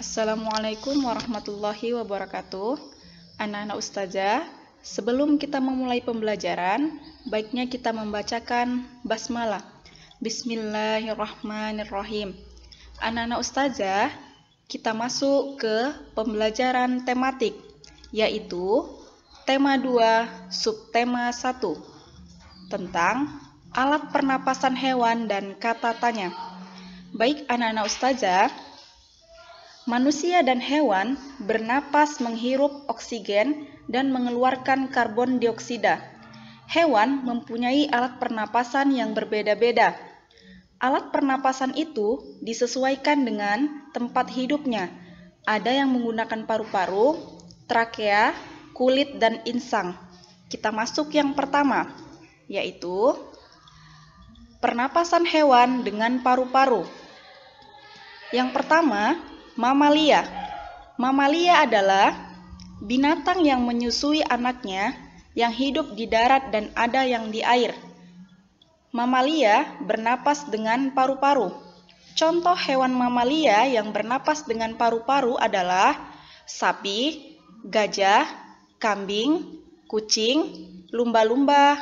Assalamualaikum warahmatullahi wabarakatuh Anak-anak ustazah Sebelum kita memulai pembelajaran Baiknya kita membacakan basmalah Bismillahirrahmanirrahim Anak-anak ustazah Kita masuk ke pembelajaran tematik Yaitu Tema 2 Subtema 1 Tentang Alat pernapasan hewan dan kata tanya Baik anak-anak ustazah, manusia dan hewan bernapas menghirup oksigen dan mengeluarkan karbon dioksida. Hewan mempunyai alat pernapasan yang berbeda-beda. Alat pernapasan itu disesuaikan dengan tempat hidupnya. Ada yang menggunakan paru-paru, trakea, kulit, dan insang. Kita masuk yang pertama, yaitu pernapasan hewan dengan paru-paru. Yang pertama, mamalia. Mamalia adalah binatang yang menyusui anaknya yang hidup di darat dan ada yang di air. Mamalia bernapas dengan paru-paru. Contoh hewan mamalia yang bernapas dengan paru-paru adalah sapi, gajah, kambing, kucing, lumba-lumba,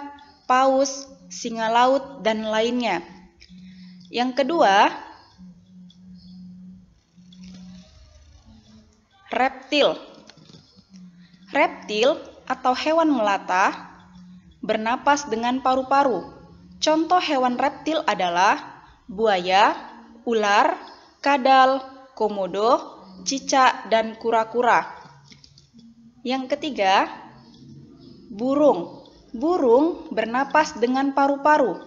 paus, singa laut, dan lainnya. Yang kedua, reptil. Reptil atau hewan melata bernapas dengan paru-paru. Contoh hewan reptil adalah buaya, ular, kadal, komodo, cicak, dan kura-kura. Yang ketiga, burung. Burung bernapas dengan paru-paru.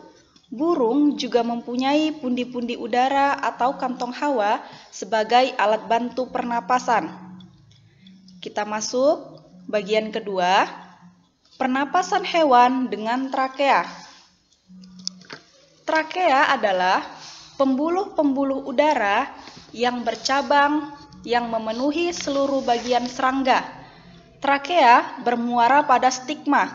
Burung juga mempunyai pundi-pundi udara atau kantong hawa sebagai alat bantu pernapasan. Kita masuk bagian kedua, pernapasan hewan dengan trakea. Trakea adalah pembuluh-pembuluh udara yang bercabang yang memenuhi seluruh bagian serangga. Trakea bermuara pada stigma,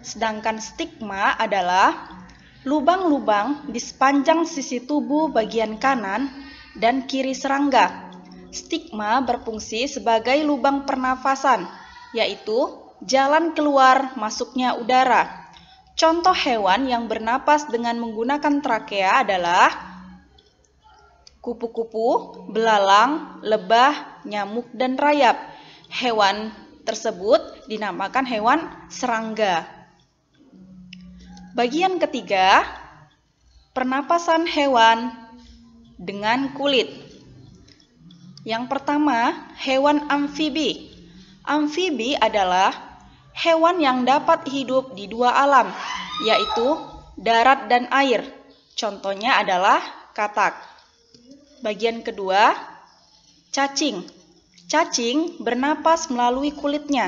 sedangkan stigma adalah lubang-lubang di sepanjang sisi tubuh bagian kanan dan kiri serangga Stigma berfungsi sebagai lubang pernafasan, yaitu jalan keluar masuknya udara. Contoh hewan yang bernapas dengan menggunakan trakea adalah kupu-kupu, belalang, lebah, nyamuk, dan rayap. Hewan tersebut dinamakan hewan serangga. Bagian ketiga, pernapasan hewan dengan kulit. Yang pertama, hewan amfibi. Amfibi adalah hewan yang dapat hidup di dua alam, yaitu darat dan air. Contohnya adalah katak. Bagian kedua, cacing. Cacing bernapas melalui kulitnya.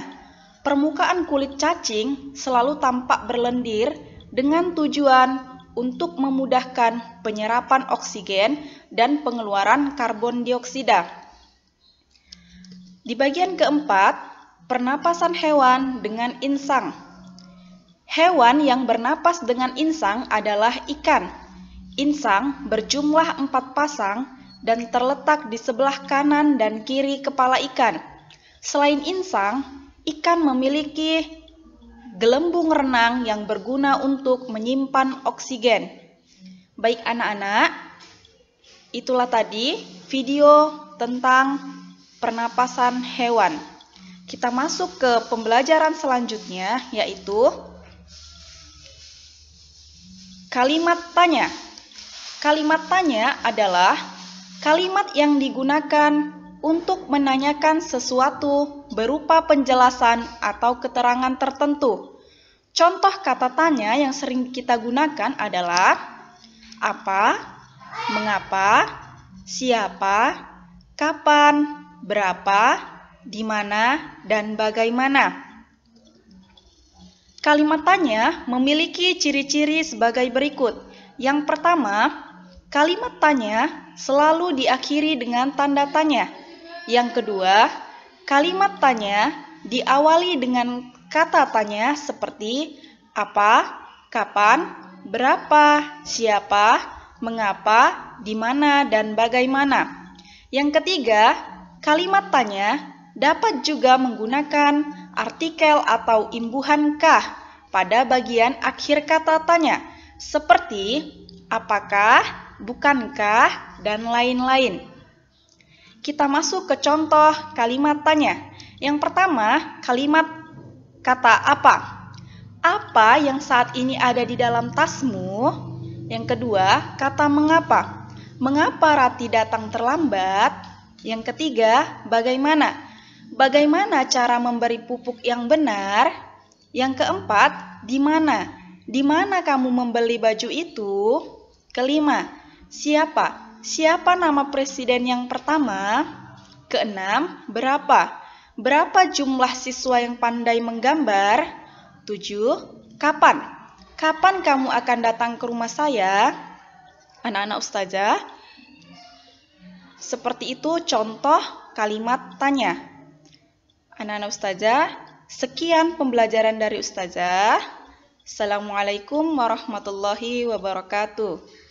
Permukaan kulit cacing selalu tampak berlendir dengan tujuan untuk memudahkan penyerapan oksigen dan pengeluaran karbon dioksida. Di bagian keempat, pernapasan hewan dengan insang. Hewan yang bernapas dengan insang adalah ikan. Insang berjumlah empat pasang dan terletak di sebelah kanan dan kiri kepala ikan. Selain insang, ikan memiliki gelembung renang yang berguna untuk menyimpan oksigen. Baik anak-anak, itulah tadi video tentang pernapasan hewan. Kita masuk ke pembelajaran selanjutnya yaitu kalimat tanya. Kalimat tanya adalah kalimat yang digunakan untuk menanyakan sesuatu berupa penjelasan atau keterangan tertentu. Contoh kata tanya yang sering kita gunakan adalah apa, mengapa, siapa, kapan, berapa, di mana, dan bagaimana. Kalimat tanya memiliki ciri-ciri sebagai berikut. Yang pertama, kalimat tanya selalu diakhiri dengan tanda tanya. Yang kedua, kalimat tanya diawali dengan kata tanya seperti apa, kapan, berapa, siapa, mengapa, di mana, dan bagaimana. Yang ketiga, Kalimat tanya dapat juga menggunakan artikel atau imbuhan kah pada bagian akhir kata tanya, seperti apakah, bukankah, dan lain-lain. Kita masuk ke contoh kalimat tanya. Yang pertama, kalimat kata apa. Apa yang saat ini ada di dalam tasmu? Yang kedua, kata mengapa. Mengapa Rati datang terlambat? Yang ketiga, bagaimana? Bagaimana cara memberi pupuk yang benar? Yang keempat, di mana? Di mana kamu membeli baju itu? Kelima, siapa? Siapa nama presiden yang pertama? Keenam, berapa? Berapa jumlah siswa yang pandai menggambar? Tujuh, kapan? Kapan kamu akan datang ke rumah saya? Anak-anak ustazah, seperti itu contoh kalimat tanya. Anak-anak Ustazah, sekian pembelajaran dari Ustazah. Assalamualaikum warahmatullahi wabarakatuh.